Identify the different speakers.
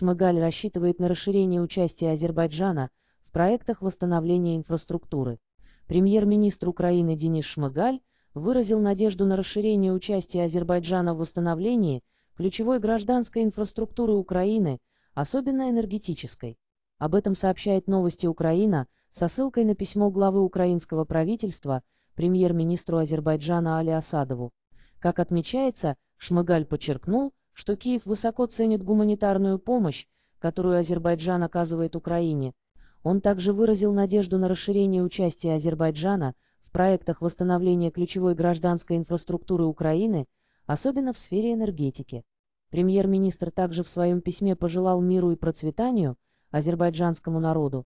Speaker 1: Шмыгаль рассчитывает на расширение участия Азербайджана в проектах восстановления инфраструктуры. Премьер-министр Украины Денис Шмыгаль выразил надежду на расширение участия Азербайджана в восстановлении ключевой гражданской инфраструктуры Украины, особенно энергетической. Об этом сообщает новости Украина со ссылкой на письмо главы украинского правительства премьер-министру Азербайджана Али Асадову. Как отмечается, Шмыгаль подчеркнул, что Киев высоко ценит гуманитарную помощь, которую Азербайджан оказывает Украине. Он также выразил надежду на расширение участия Азербайджана в проектах восстановления ключевой гражданской инфраструктуры Украины, особенно в сфере энергетики. Премьер-министр также в своем письме пожелал миру и процветанию азербайджанскому народу.